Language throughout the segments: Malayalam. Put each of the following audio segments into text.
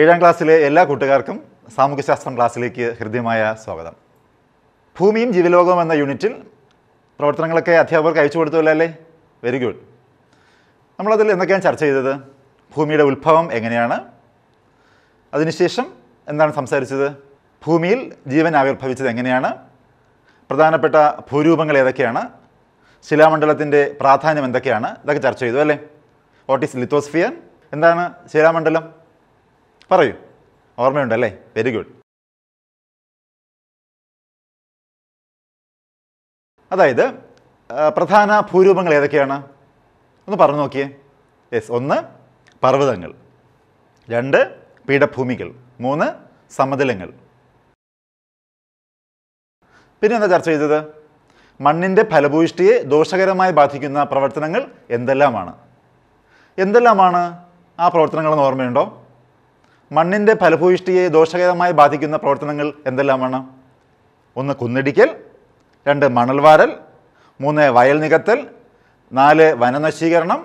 ഏഴാം ക്ലാസ്സിലെ എല്ലാ കൂട്ടുകാർക്കും സാമൂഹ്യശാസ്ത്രം ക്ലാസ്സിലേക്ക് ഹൃദ്യമായ സ്വാഗതം ഭൂമിയും ജീവലോകവും എന്ന യൂണിറ്റിൽ പ്രവർത്തനങ്ങളൊക്കെ അധ്യാപകർക്ക് അയച്ചു കൊടുത്തല്ലോ അല്ലേ വെരി ഗുഡ് നമ്മളതിൽ എന്തൊക്കെയാണ് ചർച്ച ചെയ്തത് ഭൂമിയുടെ ഉത്ഭവം എങ്ങനെയാണ് അതിനുശേഷം എന്താണ് സംസാരിച്ചത് ഭൂമിയിൽ ജീവൻ ആവിർഭവിച്ചത് എങ്ങനെയാണ് പ്രധാനപ്പെട്ട ഭൂരൂപങ്ങൾ ഏതൊക്കെയാണ് ശിലാമണ്ഡലത്തിൻ്റെ പ്രാധാന്യം എന്തൊക്കെയാണ് ഇതൊക്കെ ചർച്ച ചെയ്തു അല്ലേ വാട്ട് ഈസ് ലിത്തോസ്ഫിയർ എന്താണ് ശിലാമണ്ഡലം പറയൂ ഓർമ്മയുണ്ടല്ലേ വെരി ഗുഡ് അതായത് പ്രധാന ഭൂരൂപങ്ങൾ ഏതൊക്കെയാണ് ഒന്ന് പറഞ്ഞു നോക്കിയേ യെസ് ഒന്ന് പർവ്വതങ്ങൾ രണ്ട് പീഠഭൂമികൾ മൂന്ന് സമതലങ്ങൾ പിന്നെ എന്താ ചർച്ച ചെയ്തത് മണ്ണിൻ്റെ ഫലഭൂയിഷ്ഠിയെ ദോഷകരമായി ബാധിക്കുന്ന പ്രവർത്തനങ്ങൾ എന്തെല്ലാമാണ് എന്തെല്ലാമാണ് ആ പ്രവർത്തനങ്ങളെന്ന് ഓർമ്മയുണ്ടോ മണ്ണിൻ്റെ ഫലഭൂയിഷ്ഠിയെ ദോഷകരമായി ബാധിക്കുന്ന പ്രവർത്തനങ്ങൾ എന്തെല്ലാമാണ് ഒന്ന് കുന്നിടിക്കൽ രണ്ട് മണൽവാരൽ മൂന്ന് വയൽ നികത്തൽ നാല് വനനശീകരണം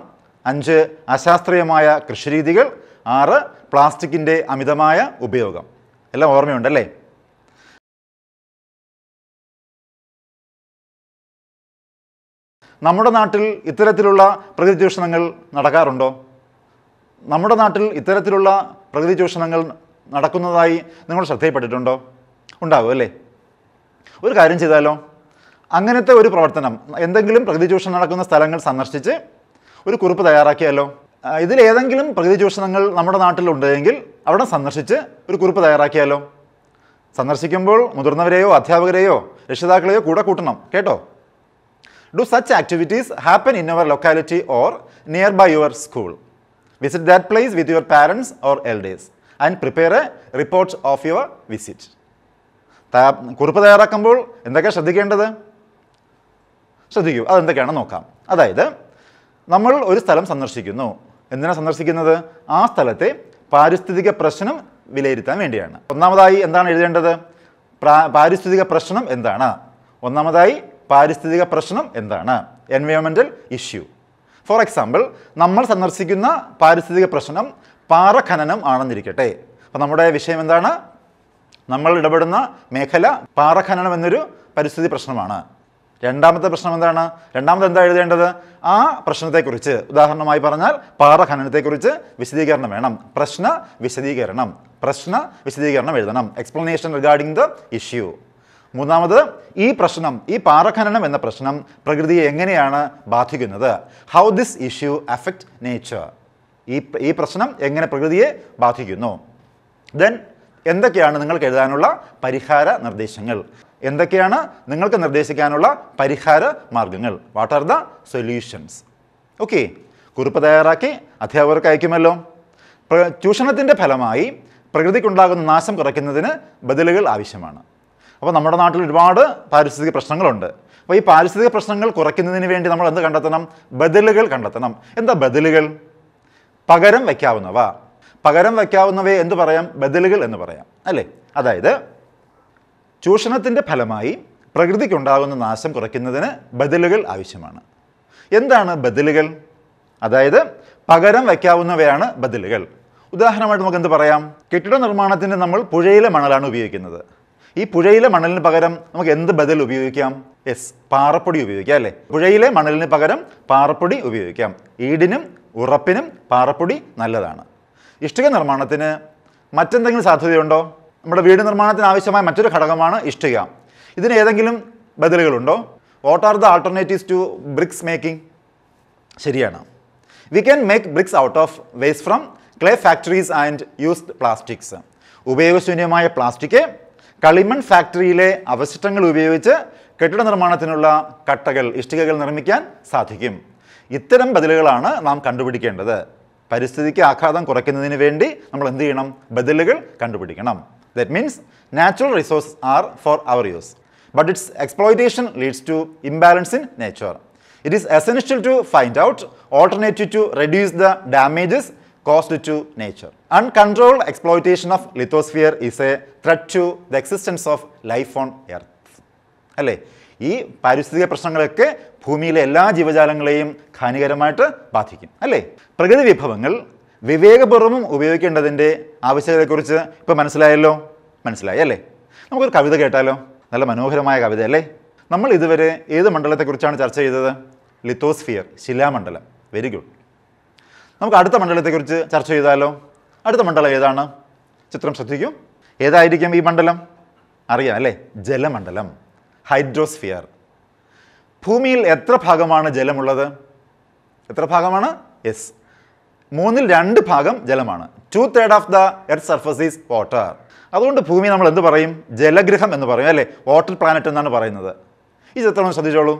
അഞ്ച് അശാസ്ത്രീയമായ കൃഷിരീതികൾ ആറ് പ്ലാസ്റ്റിക്കിൻ്റെ അമിതമായ ഉപയോഗം എല്ലാം ഓർമ്മയുണ്ടല്ലേ നമ്മുടെ നാട്ടിൽ ഇത്തരത്തിലുള്ള പ്രകൃതി ചൂഷണങ്ങൾ നടക്കാറുണ്ടോ നമ്മുടെ നാട്ടിൽ ഇത്തരത്തിലുള്ള പ്രകൃതി ചൂഷണങ്ങൾ നടക്കുന്നതായി നിങ്ങൾ ശ്രദ്ധയിൽപ്പെട്ടിട്ടുണ്ടോ ഉണ്ടാകും അല്ലേ ഒരു കാര്യം ചെയ്താലോ അങ്ങനത്തെ ഒരു പ്രവർത്തനം എന്തെങ്കിലും പ്രകൃതി ചൂഷണം നടക്കുന്ന സ്ഥലങ്ങൾ സന്ദർശിച്ച് ഒരു കുറിപ്പ് തയ്യാറാക്കിയാലോ ഇതിലേതെങ്കിലും പ്രകൃതി ചൂഷണങ്ങൾ നമ്മുടെ നാട്ടിലുണ്ടെങ്കിൽ അവിടെ സന്ദർശിച്ച് ഒരു കുറിപ്പ് തയ്യാറാക്കിയാലോ സന്ദർശിക്കുമ്പോൾ മുതിർന്നവരെയോ അധ്യാപകരെയോ രക്ഷിതാക്കളെയോ കൂടെ കൂട്ടണം കേട്ടോ do such activities happen in our locality or near by your school visit that place with your parents or elders and prepare a reports of your visit കുറിപ്പ് തയ്യാറാക്കുമ്പോൾ എന്തൊക്കെ ശ്രദ്ധിക്കേണ്ടത് ശ്രദ്ധിക്കൂ അതെന്തൊക്കെയാണ് നോക്കാം അതായത് നമ്മൾ ഒരു സ്ഥലം സന്ദർശിക്കുന്നു എന്തിനാണ് സന്ദർശിക്കുന്നത് ആ സ്ഥലത്തെ പാരിസ്ഥിതിക പ്രശ്നം വിലയിരുത്താൻ വേണ്ടിയാണ് ഒന്നാമതായി എന്താണ് എഴുതേണ്ടത് പാരിസ്ഥിതിക പ്രശ്നം എന്താണ് ഒന്നാമതായി പാരിസ്ഥിതിക പ്രശ്നം എന്താണ് എൻവയോൺമെൻറ്റൽ ഇഷ്യൂ ഫോർ എക്സാമ്പിൾ നമ്മൾ സന്ദർശിക്കുന്ന പാരിസ്ഥിതിക പ്രശ്നം പാറ ഖനനം ആണെന്നിരിക്കട്ടെ അപ്പോൾ നമ്മുടെ വിഷയം എന്താണ് നമ്മൾ ഇടപെടുന്ന മേഖല പാറ ഖനനം എന്നൊരു പരിസ്ഥിതി പ്രശ്നമാണ് രണ്ടാമത്തെ പ്രശ്നം എന്താണ് രണ്ടാമത് എന്താ എഴുതേണ്ടത് ആ പ്രശ്നത്തെക്കുറിച്ച് ഉദാഹരണമായി പറഞ്ഞാൽ പാറ ഖനനത്തെക്കുറിച്ച് വിശദീകരണം വേണം പ്രശ്ന വിശദീകരണം പ്രശ്ന വിശദീകരണം എഴുതണം എക്സ്പ്ലനേഷൻ റിഗാർഡിംഗ് ദ ഇഷ്യൂ മൂന്നാമത് ഈ പ്രശ്നം ഈ പാറഖനനം എന്ന പ്രശ്നം പ്രകൃതിയെ എങ്ങനെയാണ് ബാധിക്കുന്നത് how this issue affect nature ഈ ഈ പ്രശ്നം എങ്ങനെ പ്രകൃതിയെ ബാധിക്കുന്നു ദെൻ എന്തൊക്കെയാണ് നിങ്ങൾക്ക് എഴുതാനുള്ള പരിഹാര നിർദ്ദേശങ്ങൾ എന്തൊക്കെയാണ് നിങ്ങൾക്ക് നിർദ്ദേശിക്കാനുള്ള പരിഹാര മാർഗങ്ങൾ what are the solutions okay കുറിപ്പ് തയ്യാറാക്കി അധ്യാപകർക്ക് അയക്കുമല്ലോ ചൂഷണത്തിൻ്റെ ഫലമായി പ്രകൃതിക്കുണ്ടാകുന്ന നാശം കുറയ്ക്കുന്നതിന് ബദലുകൾ ആവശ്യമാണ് അപ്പോൾ നമ്മുടെ നാട്ടിൽ ഒരുപാട് പാരിസ്ഥിതിക പ്രശ്നങ്ങളുണ്ട് അപ്പോൾ ഈ പാരിസ്ഥിതിക പ്രശ്നങ്ങൾ കുറയ്ക്കുന്നതിന് വേണ്ടി നമ്മൾ എന്ത് കണ്ടെത്തണം ബദലുകൾ കണ്ടെത്തണം എന്താ ബദലുകൾ പകരം വയ്ക്കാവുന്നവ പകരം വയ്ക്കാവുന്നവയെ എന്ത് പറയാം ബദലുകൾ എന്ന് പറയാം അല്ലേ അതായത് ചൂഷണത്തിൻ്റെ ഫലമായി പ്രകൃതിക്കുണ്ടാകുന്ന നാശം കുറയ്ക്കുന്നതിന് ബദലുകൾ ആവശ്യമാണ് എന്താണ് ബദലുകൾ അതായത് പകരം വയ്ക്കാവുന്നവയാണ് ബദലുകൾ ഉദാഹരണമായിട്ട് നമുക്ക് എന്ത് പറയാം കെട്ടിട നിർമ്മാണത്തിന് നമ്മൾ പുഴയിലെ മണലാണ് ഉപയോഗിക്കുന്നത് ഈ പുഴയിലെ മണലിന് പകരം നമുക്ക് എന്ത് ബദൽ ഉപയോഗിക്കാം എസ് പാറപ്പൊടി ഉപയോഗിക്കാം അല്ലേ പുഴയിലെ മണലിന് പകരം പാറപ്പൊടി ഉപയോഗിക്കാം ഈടിനും ഉറപ്പിനും പാറപ്പൊടി നല്ലതാണ് ഇഷ്ടിക നിർമ്മാണത്തിന് മറ്റെന്തെങ്കിലും സാധ്യതയുണ്ടോ നമ്മുടെ വീട് നിർമ്മാണത്തിന് ആവശ്യമായ മറ്റൊരു ഘടകമാണ് ഇഷ്ടിക ഇതിന് ഏതെങ്കിലും ബദലുകളുണ്ടോ what are the alternatives to bricks making ശരിയാണ് we can make bricks out of waste from clay factories and used plastics ഉപയോഗശൂന്യമായ പ്ലാസ്റ്റിക് കളിമൺ ഫാക്ടറിയിലെ അവശിഷ്ടങ്ങൾ ഉപയോഗിച്ച് കെട്ടിട നിർമ്മാണത്തിനുള്ള കട്ടകൾ ഇഷ്ടികകൾ നിർമ്മിക്കാൻ സാധിക്കും ഇത്തരം ബദലുകളാണ് നാം കണ്ടുപിടിക്കേണ്ടത് പരിസ്ഥിതിക്ക് ആഘാതം കുറയ്ക്കുന്നതിന് വേണ്ടി നമ്മൾ എന്ത് ചെയ്യണം ബദലുകൾ കണ്ടുപിടിക്കണം that means natural resource are for our use but its exploitation leads to imbalance in nature it is essential to find out alternative to reduce the damages cost to nature uncontrolled exploitation of lithosphere is a threat to the existence of life on earth അല്ലേ ഈ പാരിസ്ഥിതിക പ്രശ്നങ്ങളൊക്കെ ഭൂമിയിലെ എല്ലാ ജീവജാലങ്ങളെയും ഹാനികരമായിട്ട് ബാധിക്കും അല്ലേ പ്രകൃതി വിഭവങ്ങൾ വിവേകപൂർവ്വം ഉപയോഗിക്കേണ്ടതിൻ്റെ ആവശ്യകതയെക്കുറിച്ച് ഇപ്പോൾ മനസ്സിലായല്ലോ മനസ്സിലായി അല്ലേ നമുക്കൊരു കവിത കേട്ടാലോ നല്ല മനോഹരമായ കവിത അല്ലേ നമ്മൾ ഇതുവരെ ഏത് മണ്ഡലത്തെക്കുറിച്ചാണ് ചർച്ച ചെയ്തത് ലിത്തോസ്ഫിയർ ശിലാമണ്ഡലം വെരി ഗുഡ് നമുക്ക് അടുത്ത മണ്ഡലത്തെക്കുറിച്ച് ചർച്ച ചെയ്താലോ അടുത്ത മണ്ഡലം ഏതാണ് ചിത്രം ശ്രദ്ധിക്കും ഏതായിരിക്കും ഈ മണ്ഡലം അറിയാം അല്ലേ ജലമണ്ഡലം ഹൈഡ്രോസ്ഫിയർ ഭൂമിയിൽ എത്ര ഭാഗമാണ് ജലമുള്ളത് എത്ര ഭാഗമാണ് യെസ് മൂന്നിൽ രണ്ട് ഭാഗം ജലമാണ് two third of the earth surface is water അതുകൊണ്ട് ഭൂമി നമ്മൾ എന്ത് പറയും ജലഗ്രഹം എന്ന് പറയും അല്ലേ വാട്ടർ പ്ലാനറ്റ് എന്നാണ് പറയുന്നത് ഈ ചിത്രം ഒന്ന് ശ്രദ്ധിച്ചോളൂ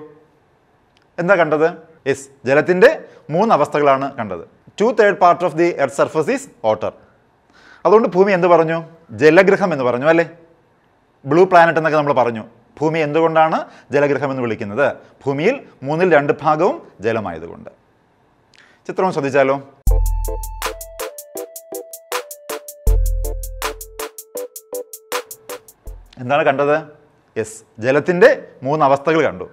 എന്താ കണ്ടത് യെസ് ജലത്തിൻ്റെ മൂന്ന് അവസ്ഥകളാണ് കണ്ടത് two third part of the earth surface is water അതുകൊണ്ട് ഭൂമി എന്ത് പറഞ്ഞു ജലഗ്രഹം എന്ന് പറഞ്ഞു അല്ലേ ബ്ലൂ പ്ലാനറ്റ് എന്നൊക്കെ നമ്മൾ പറഞ്ഞു ഭൂമി എന്തുകൊണ്ടാണ് ജലഗ്രഹം എന്ന് വിളിക്കുന്നത് ഭൂമിയിൽ മൂന്നിൽ രണ്ട് ഭാഗവും ജലമായതുകൊണ്ട് ചിത്രം ശ്രദ്ധിച്ചാലോ എന്താണ് കണ്ടത് യെസ് ജലത്തിൻ്റെ മൂന്ന് അവസ്ഥകൾ കണ്ടു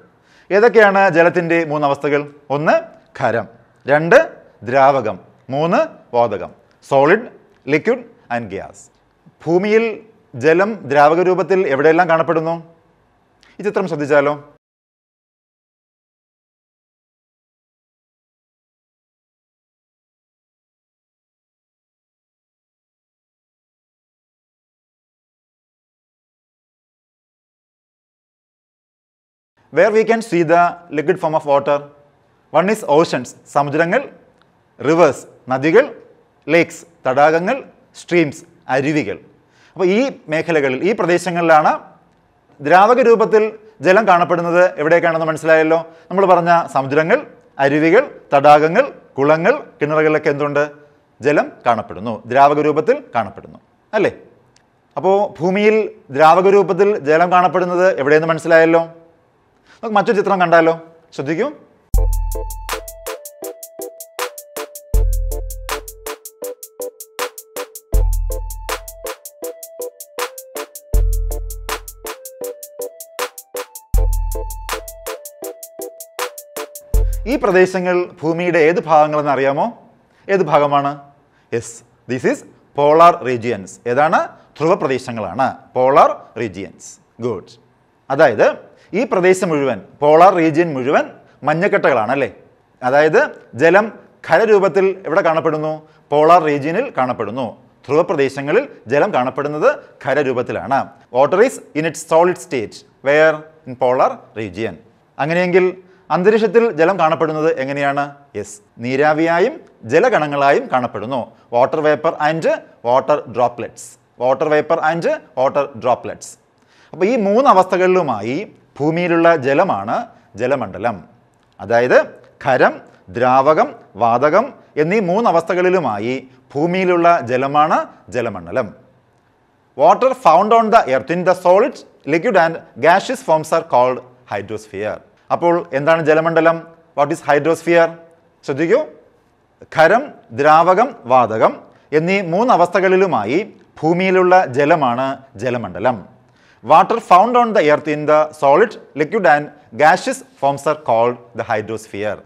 ഏതൊക്കെയാണ് ജലത്തിൻ്റെ മൂന്ന് അവസ്ഥകൾ ഒന്ന് ഖരം രണ്ട് ദ്രാവകം മൂന്ന് വാതകം സോളിഡ് ലിക്വിഡ് ആൻഡ് ഗ്യാസ് ഭൂമിയിൽ ജലം ദ്രാവക രൂപത്തിൽ എവിടെയെല്ലാം കാണപ്പെടുന്നു ഈ ചിത്രം ശ്രദ്ധിച്ചാലോ where we can see the liquid form of water one is oceans സമുദ്രങ്ങൾ റിവേഴ്സ് നദികൾ ലേക്സ് തടാകങ്ങൾ സ്ട്രീംസ് അരുവികൾ അപ്പോൾ ഈ മേഖലകളിൽ ഈ പ്രദേശങ്ങളിലാണ് ദ്രാവക രൂപത്തിൽ ജലം കാണപ്പെടുന്നത് എവിടെയൊക്കെയാണെന്ന് മനസ്സിലായല്ലോ നമ്മൾ പറഞ്ഞ സമുദ്രങ്ങൾ അരുവികൾ തടാകങ്ങൾ കുളങ്ങൾ കിണറുകളിലൊക്കെ എന്തുണ്ട് ജലം കാണപ്പെടുന്നു ദ്രാവക രൂപത്തിൽ കാണപ്പെടുന്നു അല്ലേ അപ്പോൾ ഭൂമിയിൽ ദ്രാവക രൂപത്തിൽ ജലം കാണപ്പെടുന്നത് എവിടെയെന്ന് മനസ്സിലായല്ലോ നമുക്ക് മറ്റൊരു ചിത്രം കണ്ടാലോ ശ്രദ്ധിക്കൂ ഈ പ്രദേശങ്ങൾ ഭൂമിയുടെ ഏത് ഭാഗങ്ങളെന്ന് അറിയാമോ ഏത് ഭാഗമാണ് yes this is polar regions ഏതാണ് ധ്രുവ പ്രദേശങ്ങളാണ് പോളാർ റീജിയൻസ് ഗുഡ് അതായത് ഈ പ്രദേശം മുഴുവൻ പോളാർ റീജിയൻ മുഴുവൻ മഞ്ഞക്കെട്ടകളാണ് അല്ലേ അതായത് ജലം ഖരരൂപത്തിൽ എവിടെ കാണപ്പെടുന്നു പോളാർ റീജിയനിൽ കാണപ്പെടുന്നു ധ്രുവ പ്രദേശങ്ങളിൽ ജലം കാണപ്പെടുന്നത് ഖരരൂപത്തിലാണ് water is in it solid state where in polar region അങ്ങനെയെങ്കിൽ അന്തരീക്ഷത്തിൽ ജലം കാണപ്പെടുന്നത് എങ്ങനെയാണ് യെസ് നീരാവിയായും ജലഗണങ്ങളായും കാണപ്പെടുന്നു water vapour and water droplets water vapour and water droplets അപ്പോൾ ഈ മൂന്ന് അവസ്ഥകളിലുമായി ഭൂമിയിലുള്ള ജലമാണ് ജലമണ്ഡലം അതായത് ഖരം ദ്രാവകം വാതകം എന്നീ മൂന്ന് അവസ്ഥകളിലുമായി ഭൂമിയിലുള്ള ജലമാണ് ജലമണ്ഡലം water found on the earth in the solid liquid and gaseous forms are called hydrosphere അപ്പോൾ എന്താണ് ജലമണ്ഡലം വാട്ട് ഈസ് ഹൈഡ്രോസ്ഫിയർ ശ്രദ്ധിക്കൂ ഖരം ദ്രാവകം വാതകം എന്നീ മൂന്ന് അവസ്ഥകളിലുമായി ഭൂമിയിലുള്ള ജലമാണ് ജലമണ്ഡലം water found on the earth in the solid liquid and gaseous forms are called the hydrosphere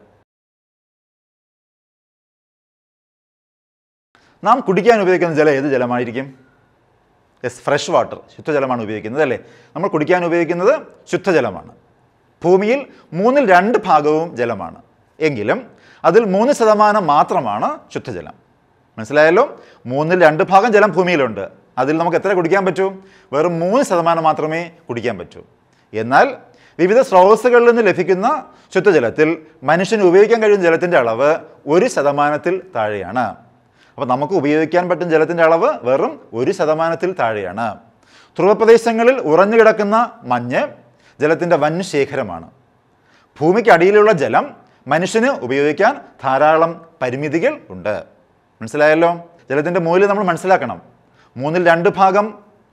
നാം കുടിക്കാൻ ഉപയോഗിക്കുന്ന ജലം ഏത് ജലമായിരിക്കും യെസ് ഫ്രഷ് വാട്ടർ ശുദ്ധജലമാണ് ഉപയോഗിക്കുന്നത് അല്ലേ നമ്മൾ കുടിക്കാൻ ഉപയോഗിക്കുന്നത് ശുദ്ധജലമാണ് ഭൂമിയിൽ മൂന്നിൽ രണ്ട് ഭാഗവും ജലമാണ് എങ്കിലും അതിൽ മൂന്ന് ശതമാനം മാത്രമാണ് ശുദ്ധജലം മനസ്സിലായല്ലോ മൂന്നിൽ രണ്ട് ഭാഗം ജലം ഭൂമിയിലുണ്ട് അതിൽ നമുക്ക് എത്ര കുടിക്കാൻ പറ്റൂ വെറും മൂന്ന് ശതമാനം മാത്രമേ കുടിക്കാൻ പറ്റൂ എന്നാൽ വിവിധ സ്രോതസ്സുകളിൽ നിന്ന് ലഭിക്കുന്ന ശുദ്ധജലത്തിൽ മനുഷ്യന് ഉപയോഗിക്കാൻ കഴിയുന്ന ജലത്തിൻ്റെ അളവ് ഒരു ശതമാനത്തിൽ താഴെയാണ് അപ്പോൾ നമുക്ക് ഉപയോഗിക്കാൻ പറ്റുന്ന ജലത്തിൻ്റെ അളവ് വെറും ഒരു ശതമാനത്തിൽ താഴെയാണ് ധ്രുവപ്രദേശങ്ങളിൽ ഉറഞ്ഞു കിടക്കുന്ന മഞ്ഞ് ജലത്തിൻ്റെ വൻ ശേഖരമാണ് ഭൂമിക്കടിയിലുള്ള ജലം മനുഷ്യന് ഉപയോഗിക്കാൻ ധാരാളം പരിമിതികൾ ഉണ്ട് മനസ്സിലായല്ലോ ജലത്തിൻ്റെ മൂല്യം നമ്മൾ മനസ്സിലാക്കണം മൂന്നിൽ രണ്ട് ഭാഗം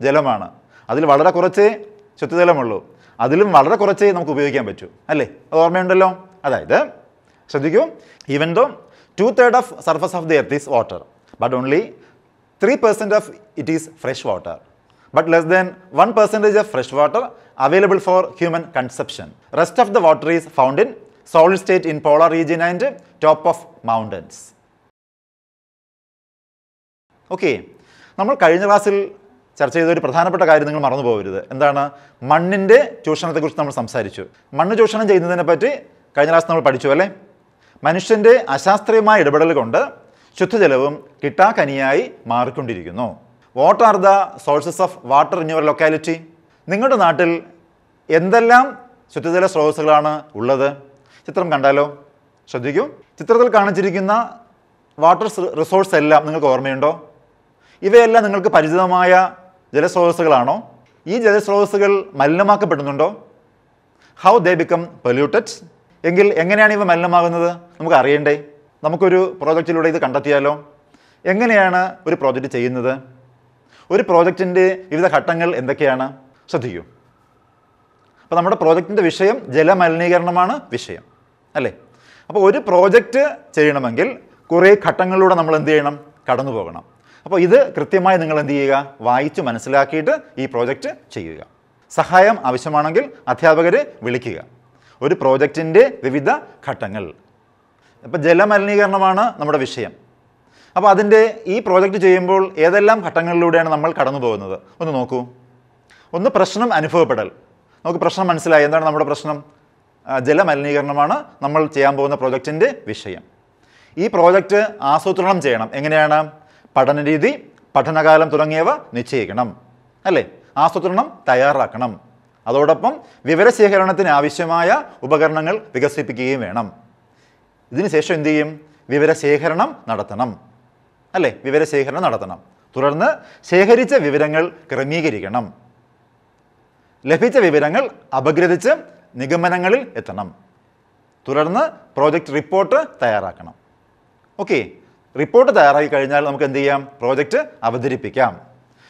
ജലമാണ് അതിൽ വളരെ കുറച്ച് ശുദ്ധജലമുള്ളൂ അതിലും വളരെ കുറച്ച് നമുക്ക് ഉപയോഗിക്കാൻ പറ്റൂ അല്ലേ അത് ഓർമ്മയുണ്ടല്ലോ അതായത് ശ്രദ്ധിക്കൂ even though two third of surface of the earth is water but only three percent of it is fresh water but less than 1 percentage of fresh water available for human consumption. Rest of the water is found in solid state in polar region and top of mountains. Okay നമ്മൾ കഴിഞ്ഞ ക്ലാസ്സിൽ ചർച്ച ചെയ്ത ഒരു പ്രധാനപ്പെട്ട കാര്യം നിങ്ങൾ മറന്നു പോകരുത് എന്താണ് മണ്ണിൻ്റെ ചൂഷണത്തെക്കുറിച്ച് നമ്മൾ സംസാരിച്ചു മണ്ണ് ചൂഷണം പറ്റി കഴിഞ്ഞ ക്ലാസ് നമ്മൾ പഠിച്ചു അല്ലേ മനുഷ്യൻ്റെ അശാസ്ത്രീയമായ ഇടപെടൽ കൊണ്ട് ശുദ്ധജലവും കിട്ടാക്കനിയായി മാറിക്കൊണ്ടിരിക്കുന്നു what are the sources of water in your locality നിങ്ങളുടെ നാട്ടിൽ എന്തെല്ലാം ശുദ്ധജല സ്രോതസ്സുകളാണ് ഉള്ളത് ചിത്രം കണ്ടാലോ ശ്രദ്ധിക്കൂ ചിത്രത്തിൽ കാണിച്ചിരിക്കുന്ന വാട്ടർ റിസോഴ്സ് എല്ലാം നിങ്ങൾക്ക് ഓർമ്മയുണ്ടോ ഇവയെല്ലാം നിങ്ങൾക്ക് പരിചിതമായ ജലസ്രോതസ്സുകളാണോ ഈ ജലസ്രോതസ്സുകൾ മലിനമാക്കപ്പെടുന്നുണ്ടോ ഹൗ ദേ ബിക്കം പൊല്യൂട്ടഡ് എങ്കിൽ എങ്ങനെയാണ് ഇവ മലിനമാകുന്നത് നമുക്ക് അറിയണ്ടേ നമുക്കൊരു പ്രോജക്റ്റിലൂടെ ഇത് കണ്ടെത്തിയാലോ എങ്ങനെയാണ് ഒരു പ്രോജക്റ്റ് ചെയ്യുന്നത് ഒരു പ്രോജക്റ്റിൻ്റെ വിവിധ ഘട്ടങ്ങൾ എന്തൊക്കെയാണ് ശ്രദ്ധിക്കൂ അപ്പോൾ നമ്മുടെ പ്രോജക്റ്റിൻ്റെ വിഷയം ജലമലിനീകരണമാണ് വിഷയം അല്ലേ അപ്പോൾ ഒരു പ്രോജക്റ്റ് ചെയ്യണമെങ്കിൽ കുറേ ഘട്ടങ്ങളിലൂടെ നമ്മൾ എന്ത് ചെയ്യണം കടന്നു പോകണം അപ്പോൾ ഇത് കൃത്യമായി നിങ്ങൾ എന്ത് ചെയ്യുക വായിച്ച് മനസ്സിലാക്കിയിട്ട് ഈ പ്രോജക്റ്റ് ചെയ്യുക സഹായം ആവശ്യമാണെങ്കിൽ അധ്യാപകരെ വിളിക്കുക ഒരു പ്രോജക്റ്റിൻ്റെ വിവിധ ഘട്ടങ്ങൾ ഇപ്പം ജലമലിനീകരണമാണ് നമ്മുടെ വിഷയം അപ്പോൾ അതിൻ്റെ ഈ പ്രോജക്റ്റ് ചെയ്യുമ്പോൾ ഏതെല്ലാം ഘട്ടങ്ങളിലൂടെയാണ് നമ്മൾ കടന്നു പോകുന്നത് ഒന്ന് നോക്കൂ ഒന്ന് പ്രശ്നം അനുഭവപ്പെടൽ നമുക്ക് പ്രശ്നം മനസ്സിലായി എന്താണ് നമ്മുടെ പ്രശ്നം ജലമലിനീകരണമാണ് നമ്മൾ ചെയ്യാൻ പോകുന്ന പ്രോജക്റ്റിൻ്റെ വിഷയം ഈ പ്രോജക്റ്റ് ആസൂത്രണം ചെയ്യണം എങ്ങനെയാണ് പഠനരീതി പഠനകാലം തുടങ്ങിയവ നിശ്ചയിക്കണം അല്ലേ ആസൂത്രണം തയ്യാറാക്കണം അതോടൊപ്പം വിവരശേഖരണത്തിന് ആവശ്യമായ ഉപകരണങ്ങൾ വികസിപ്പിക്കുകയും വേണം ഇതിനുശേഷം എന്തു ചെയ്യും വിവരശേഖരണം നടത്തണം അല്ലേ വിവരശേഖരണം നടത്തണം തുടർന്ന് ശേഖരിച്ച വിവരങ്ങൾ ക്രമീകരിക്കണം ലഭിച്ച വിവരങ്ങൾ അപഗ്രഥിച്ച് നിഗമനങ്ങളിൽ എത്തണം തുടർന്ന് പ്രോജക്റ്റ് റിപ്പോർട്ട് തയ്യാറാക്കണം ഓക്കെ റിപ്പോർട്ട് തയ്യാറാക്കി കഴിഞ്ഞാൽ നമുക്ക് എന്ത് ചെയ്യാം പ്രോജക്റ്റ് അവതരിപ്പിക്കാം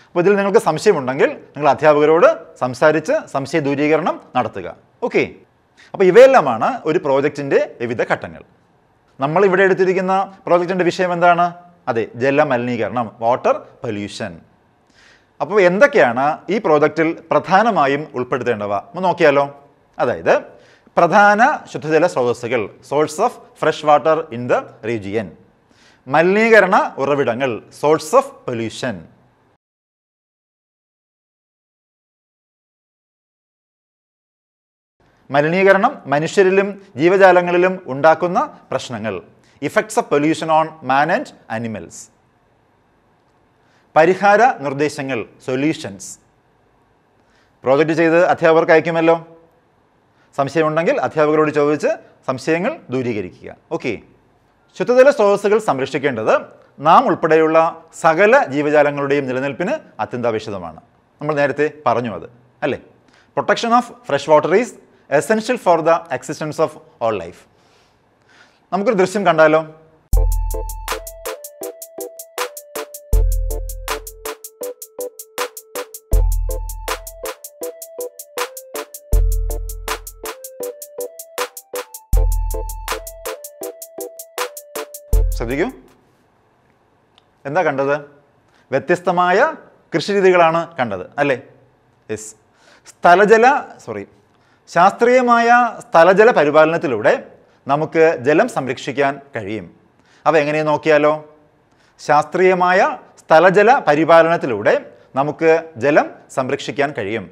അപ്പോൾ ഇതിൽ നിങ്ങൾക്ക് സംശയമുണ്ടെങ്കിൽ നിങ്ങൾ അധ്യാപകരോട് സംസാരിച്ച് സംശയ ദൂരീകരണം നടത്തുക ഓക്കെ അപ്പോൾ ഇവയെല്ലാമാണ് ഒരു പ്രോജക്റ്റിൻ്റെ വിവിധ ഘട്ടങ്ങൾ നമ്മൾ ഇവിടെ എടുത്തിരിക്കുന്ന പ്രോജക്റ്റിൻ്റെ വിഷയം എന്താണ് അതെ ജലമലിനീകരണം വാട്ടർ പൊല്യൂഷൻ അപ്പോൾ എന്തൊക്കെയാണ് ഈ പ്രോജക്റ്റിൽ പ്രധാനമായും ഉൾപ്പെടുത്തേണ്ടവ നമ്മൾ നോക്കിയാലോ അതായത് പ്രധാന ശുദ്ധജല സ്രോതസ്സുകൾ source of fresh water in the region മലിനീകരണ ഉറവിടങ്ങൾ സോഴ്സ് ഓഫ് പൊല്യൂഷൻ മലിനീകരണം മനുഷ്യരിലും ജീവജാലങ്ങളിലും ഉണ്ടാക്കുന്ന പ്രശ്നങ്ങൾ effects of pollution on man and animals പരിഹാര നിർദ്ദേശങ്ങൾ സൊല്യൂഷൻസ് പ്രോജക്റ്റ് ചെയ്ത് അധ്യാപകർക്ക് അയക്കുമല്ലോ സംശയമുണ്ടെങ്കിൽ അധ്യാപകരോട് ചോദിച്ച് സംശയങ്ങൾ ദൂരീകരിക്കുക ഓക്കെ ശുദ്ധജല സ്രോതസ്സുകൾ സംരക്ഷിക്കേണ്ടത് നാം ഉൾപ്പെടെയുള്ള സകല ജീവജാലങ്ങളുടെയും നിലനിൽപ്പിന് അത്യന്താപേക്ഷിതമാണ് നമ്മൾ നേരത്തെ പറഞ്ഞു അത് അല്ലേ protection of fresh water is essential for the existence of all life നമുക്കൊരു ദൃശ്യം കണ്ടാലോ ശ്രദ്ധിക്കൂ എന്താ കണ്ടത് വ്യത്യസ്തമായ കൃഷിരീതികളാണ് കണ്ടത് അല്ലേ യെസ് സ്ഥലജല സോറി ശാസ്ത്രീയമായ സ്ഥലജല പരിപാലനത്തിലൂടെ നമുക്ക് ജലം സംരക്ഷിക്കാൻ കഴിയും അവ എങ്ങനെ നോക്കിയാലോ ശാസ്ത്രീയമായ സ്ഥലജല പരിപാലനത്തിലൂടെ നമുക്ക് ജലം സംരക്ഷിക്കാൻ കഴിയും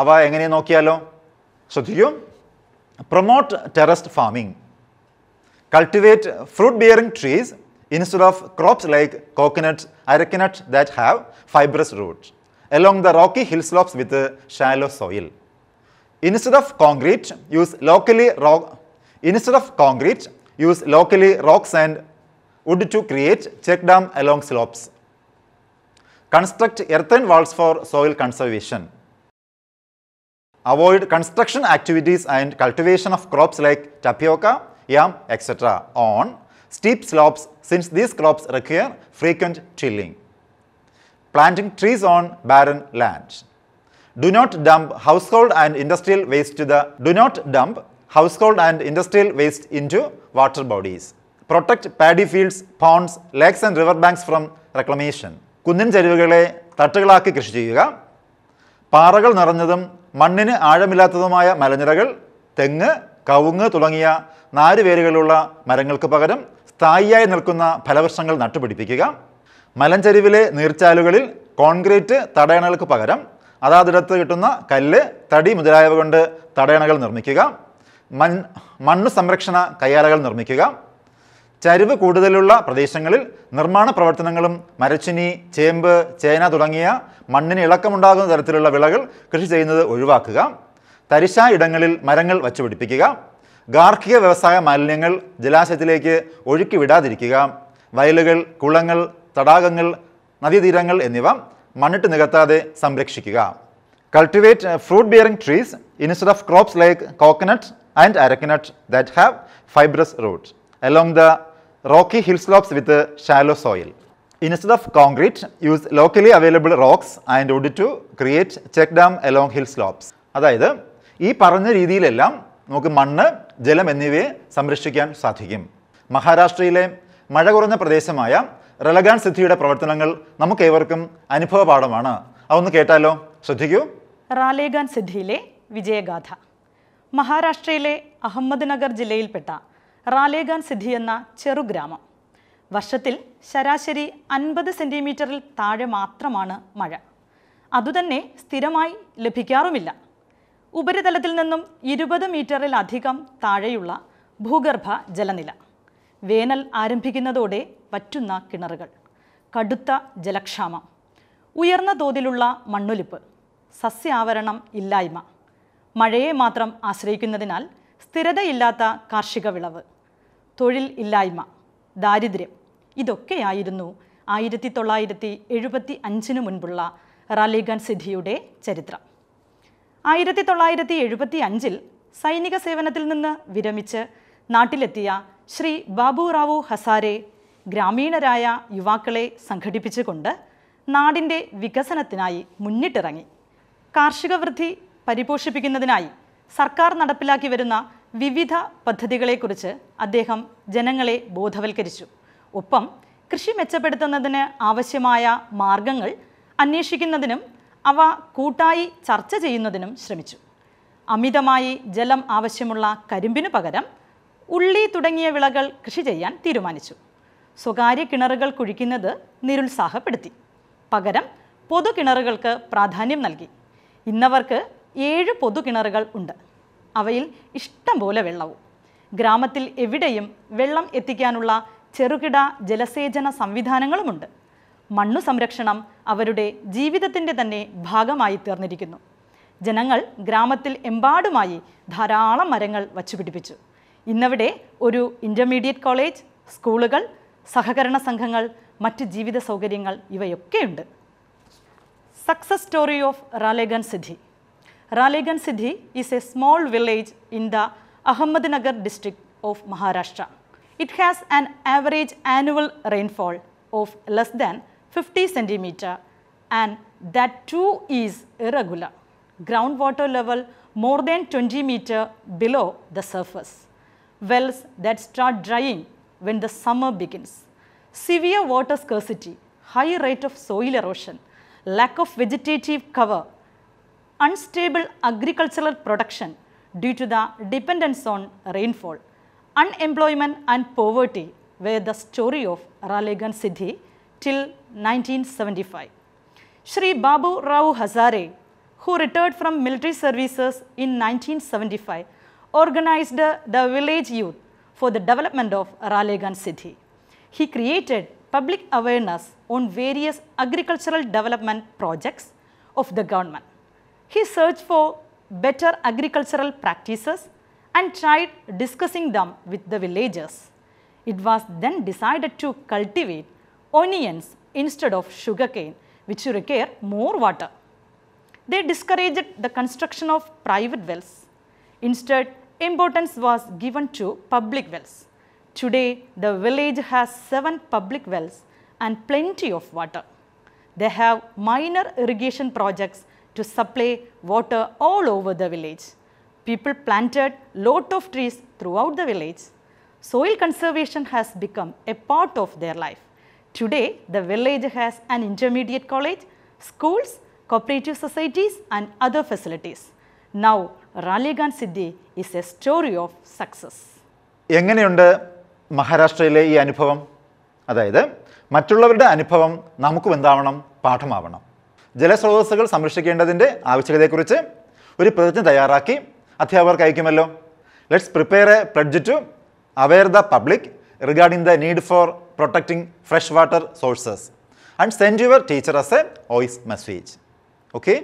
അവ എങ്ങനെ നോക്കിയാലോ ശ്രദ്ധിക്കൂ promote terrace farming cultivate fruit bearing trees instead of crops like coconuts arecanuts that have fibrous roots along the rocky hill slopes with shallow soil. Instead of concrete, use locally rock Instead of concrete, use locally rocks and wood to create check dam along slopes. Construct earthen walls for soil conservation. Avoid construction activities and cultivation of crops like tapioca, yam, etc. on steep slopes since these crops require frequent tilling. Planting trees on barren land. Do not dump household and industrial waste to the do not dump industrial waste into water bodies protect paddy fields ponds lakes and river banks from reclamation കുന്നിൻ ചരിവുകളെ തട്ടുകളാക്കി കൃഷി ചെയ്യുക പാറകൾ നിറഞ്ഞതും മണ്ണിന് ആഴമില്ലാത്തതുമായ മലനിരകൾ തെങ്ങ് കവുങ്ങ് തുടങ്ങിയ നാരുവേരുകളുള്ള മരങ്ങൾക്ക് പകരം സ്ഥായിയായി നിൽക്കുന്ന ഫലവൃക്ഷങ്ങൾ നട്ടുപിടിപ്പിക്കുക മലഞ്ചരിവിലെ നീർച്ചാലുകളിൽ കോൺക്രീറ്റ് തടയണകൾക്ക് പകരം അതാതിടത്ത് കിട്ടുന്ന കല്ല് തടി മുതലായവ കൊണ്ട് തടയണകൾ നിർമ്മിക്കുക മൺ മണ്ണ് സംരക്ഷണ കയ്യാലകൾ നിർമ്മിക്കുക ചരിവ് കൂടുതലുള്ള പ്രദേശങ്ങളിൽ നിർമ്മാണ പ്രവർത്തനങ്ങളും മരച്ചിനി ചേമ്പ് ചേന തുടങ്ങിയ മണ്ണിന് ഇളക്കമുണ്ടാകുന്ന തരത്തിലുള്ള വിളകൾ കൃഷി ചെയ്യുന്നത് ഒഴിവാക്കുക തരിശ ഇടങ്ങളിൽ മരങ്ങൾ വച്ചുപിടിപ്പിക്കുക ഗാർഹിക വ്യവസായ മാലിന്യങ്ങൾ ജലാശയത്തിലേക്ക് ഒഴുക്കി വിടാതിരിക്കുക വയലുകൾ കുളങ്ങൾ തടാകങ്ങൾ നദീതീരങ്ങൾ എന്നിവ മണ്ണിട്ട് നികത്താതെ സംരക്ഷിക്കുക cultivate fruit bearing trees instead of crops like coconut and arecanut that have fibrous roots along the rocky hill slopes with shallow soil. Instead of concrete, use locally available rocks and wood to create check dam along hill slopes. അതായത് ഈ പറഞ്ഞ രീതിയിലെല്ലാം നമുക്ക് മണ്ണ് ജലം എന്നിവയെ സംരക്ഷിക്കാൻ സാധിക്കും മഹാരാഷ്ട്രയിലെ മഴ കുറഞ്ഞ പ്രദേശമായ റലഗാൻ സിദ്ധിയുടെ പ്രവർത്തനങ്ങൾ നമുക്കേവർക്കും അനുഭവ പാഠമാണ് അതൊന്ന് കേട്ടാലോ ശ്രദ്ധിക്കൂ റാലേഗാൻ സിദ്ധിയിലെ വിജയഗാഥ മഹാരാഷ്ട്രയിലെ അഹമ്മദ് നഗർ ജില്ലയിൽപ്പെട്ട റാലേഗാൻ സിദ്ധി എന്ന ചെറുഗ്രാമം വർഷത്തിൽ ശരാശരി അൻപത് സെൻറ്റിമീറ്ററിൽ താഴെ മാത്രമാണ് മഴ അതുതന്നെ സ്ഥിരമായി ലഭിക്കാറുമില്ല ഉപരിതലത്തിൽ നിന്നും ഇരുപത് മീറ്ററിലധികം താഴെയുള്ള ഭൂഗർഭ ജലനില വേനൽ ആരംഭിക്കുന്നതോടെ വറ്റുന്ന കിണറുകൾ കടുത്ത ജലക്ഷാമം ഉയർന്ന തോതിലുള്ള മണ്ണൊലിപ്പ് സസ്യാവരണം ഇല്ലായ്മ മഴയെ മാത്രം ആശ്രയിക്കുന്നതിനാൽ സ്ഥിരതയില്ലാത്ത കാർഷിക വിളവ് തൊഴിൽ ഇല്ലായ്മ ദാരിദ്ര്യം ഇതൊക്കെയായിരുന്നു ആയിരത്തി തൊള്ളായിരത്തി എഴുപത്തി അഞ്ചിന് മുൻപുള്ള റാലിഗാൻ സിദ്ധിയുടെ ചരിത്രം ആയിരത്തി തൊള്ളായിരത്തി എഴുപത്തി അഞ്ചിൽ സൈനിക സേവനത്തിൽ നിന്ന് വിരമിച്ച് നാട്ടിലെത്തിയ ശ്രീ ബാബുറാവു ഹസാരെ ഗ്രാമീണരായ യുവാക്കളെ സംഘടിപ്പിച്ചുകൊണ്ട് നാടിൻ്റെ വികസനത്തിനായി മുന്നിട്ടിറങ്ങി കാർഷിക വൃദ്ധി പരിപോഷിപ്പിക്കുന്നതിനായി സർക്കാർ നടപ്പിലാക്കി വരുന്ന വിവിധ പദ്ധതികളെക്കുറിച്ച് അദ്ദേഹം ജനങ്ങളെ ബോധവൽക്കരിച്ചു ഒപ്പം കൃഷി മെച്ചപ്പെടുത്തുന്നതിന് ആവശ്യമായ മാർഗങ്ങൾ അന്വേഷിക്കുന്നതിനും അവ കൂട്ടായി ചർച്ച ചെയ്യുന്നതിനും ശ്രമിച്ചു അമിതമായി ജലം ആവശ്യമുള്ള കരിമ്പിനു പകരം ഉള്ളി തുടങ്ങിയ വിളകൾ കൃഷി ചെയ്യാൻ തീരുമാനിച്ചു സ്വകാര്യ കിണറുകൾ കുഴിക്കുന്നത് നിരുത്സാഹപ്പെടുത്തി പകരം പൊതു കിണറുകൾക്ക് പ്രാധാന്യം നൽകി ഇന്നവർക്ക് ഏഴ് പൊതുകിണറുകൾ ഉണ്ട് അവയിൽ ഇഷ്ടംപോലെ വെള്ളവും ഗ്രാമത്തിൽ എവിടെയും വെള്ളം എത്തിക്കാനുള്ള ചെറുകിട ജലസേചന സംവിധാനങ്ങളുമുണ്ട് മണ്ണു സംരക്ഷണം അവരുടെ ജീവിതത്തിൻ്റെ തന്നെ ഭാഗമായി തീർന്നിരിക്കുന്നു ജനങ്ങൾ ഗ്രാമത്തിൽ എമ്പാടുമായി ധാരാളം മരങ്ങൾ വച്ചുപിടിപ്പിച്ചു ഇന്നവിടെ ഒരു ഇൻ്റർമീഡിയറ്റ് കോളേജ് സ്കൂളുകൾ സഹകരണ സംഘങ്ങൾ മറ്റ് ജീവിത സൗകര്യങ്ങൾ ഇവയൊക്കെയുണ്ട് success story of Ralegan Siddhi Raligan Siddhi is a small village in the Ahmednagar district of Maharashtra. It has an average annual rainfall of less than 50 centimeter and that too is irregular. Groundwater level more than 20 meter below the surface. Wells that start drying when the summer begins. Severe water scarcity, high rate of soil erosion, lack of vegetative cover unstable agricultural production due to the dependence on rainfall, unemployment and poverty were the story of Ralegan Siddhi till 1975. Shri Babu Rao Hazare, who retired from military services in 1975, organized the village youth for the development of Ralegan Siddhi. He created public awareness on various agricultural development projects of the government. He searched for better agricultural practices and tried discussing them with the villagers. It was then decided to cultivate onions instead of sugarcane which require more water. They discouraged the construction of private wells. Instead, importance was given to public wells. Today, the village has seven public wells and plenty of water. They have minor irrigation projects to supply water all over the village. People planted lot of trees throughout the village. Soil conservation has become a part of their life. Today, the village has an intermediate college, schools, cooperative societies and other facilities. Now, Raligan Siddhi is a story of success. എങ്ങനെയുണ്ട് മഹാരാഷ്ട്രയിലെ ഈ അനുഭവം അതായത് മറ്റുള്ളവരുടെ അനുഭവം നമുക്കും എന്താവണം പാഠമാവണം ജലസ്രോതസ്സുകൾ സംരക്ഷിക്കേണ്ടതിൻ്റെ ആവശ്യകതയെക്കുറിച്ച് ഒരു പ്രതിജ്ഞ തയ്യാറാക്കി അധ്യാപകർക്ക് അയക്കുമല്ലോ let's prepare a pledge to aware the public regarding the need for protecting fresh water sources and send your teacher as a voice message okay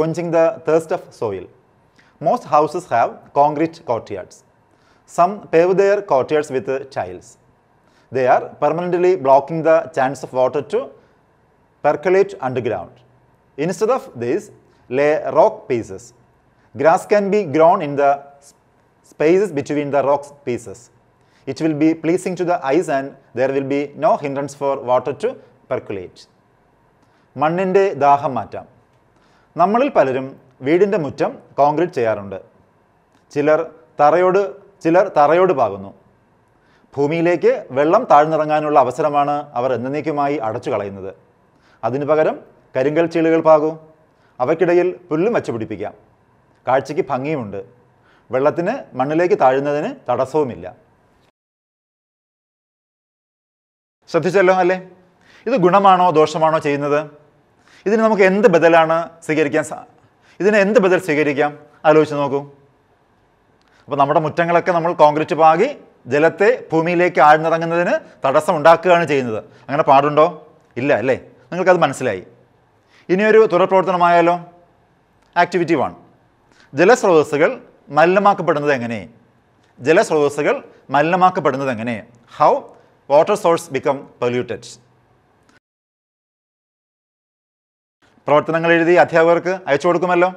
quenching the thirst of soil most houses have concrete courtyards some pave their courtyards with tiles they are permanently blocking the chance of water to percolate underground. Instead of this, lay rock pieces. Grass can be grown in the spaces between the rock pieces. It will be pleasing to the eyes and there will be no hindrance for water to percolate. മണ്ണിൻ്റെ ദാഹം മാറ്റാം നമ്മളിൽ പലരും വീടിൻ്റെ മുറ്റം കോൺക്രീറ്റ് ചെയ്യാറുണ്ട് ചിലർ തറയോട് ചിലർ തറയോട് പാകുന്നു ഭൂമിയിലേക്ക് വെള്ളം താഴ്ന്നിറങ്ങാനുള്ള അവസരമാണ് അവർ എന്നേക്കുമായി അടച്ചു കളയുന്നത് അതിനു പകരം കരിങ്കൽ ചീളുകൾ പാകൂ അവയ്ക്കിടയിൽ പുല്ലും വച്ചു കാഴ്ചയ്ക്ക് ഭംഗിയുമുണ്ട് വെള്ളത്തിന് മണ്ണിലേക്ക് താഴുന്നതിന് തടസ്സവുമില്ല ശ്രദ്ധിച്ചല്ലോ അല്ലേ ഇത് ഗുണമാണോ ദോഷമാണോ ചെയ്യുന്നത് ഇതിന് നമുക്ക് എന്ത് ബദലാണ് സ്വീകരിക്കാൻ ഇതിന് എന്ത് ബദൽ സ്വീകരിക്കാം ആലോചിച്ച് നോക്കൂ അപ്പോൾ നമ്മുടെ മുറ്റങ്ങളൊക്കെ നമ്മൾ കോൺക്രീറ്റ് പാകി ജലത്തെ ഭൂമിയിലേക്ക് ആഴ്ന്നിറങ്ങുന്നതിന് തടസ്സം ഉണ്ടാക്കുകയാണ് ചെയ്യുന്നത് അങ്ങനെ പാടുണ്ടോ ഇല്ല അല്ലേ നിങ്ങൾക്കത് മനസ്സിലായി ഇനിയൊരു തുടർപ്രവർത്തനമായാലോ ആക്ടിവിറ്റി വൺ ജലസ്രോതസ്സുകൾ മലിനമാക്കപ്പെടുന്നത് എങ്ങനെ ജലസ്രോതസ്സുകൾ മലിനമാക്കപ്പെടുന്നത് എങ്ങനെ how water source become polluted പ്രവർത്തനങ്ങൾ എഴുതി അധ്യാപകർക്ക് അയച്ചു കൊടുക്കുമല്ലോ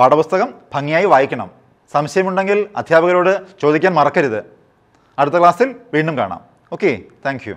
പാഠപുസ്തകം ഭംഗിയായി വായിക്കണം സംശയമുണ്ടെങ്കിൽ അധ്യാപകരോട് ചോദിക്കാൻ മറക്കരുത് അടുത്ത ക്ലാസ്സിൽ വീണ്ടും കാണാം ഓക്കെ താങ്ക്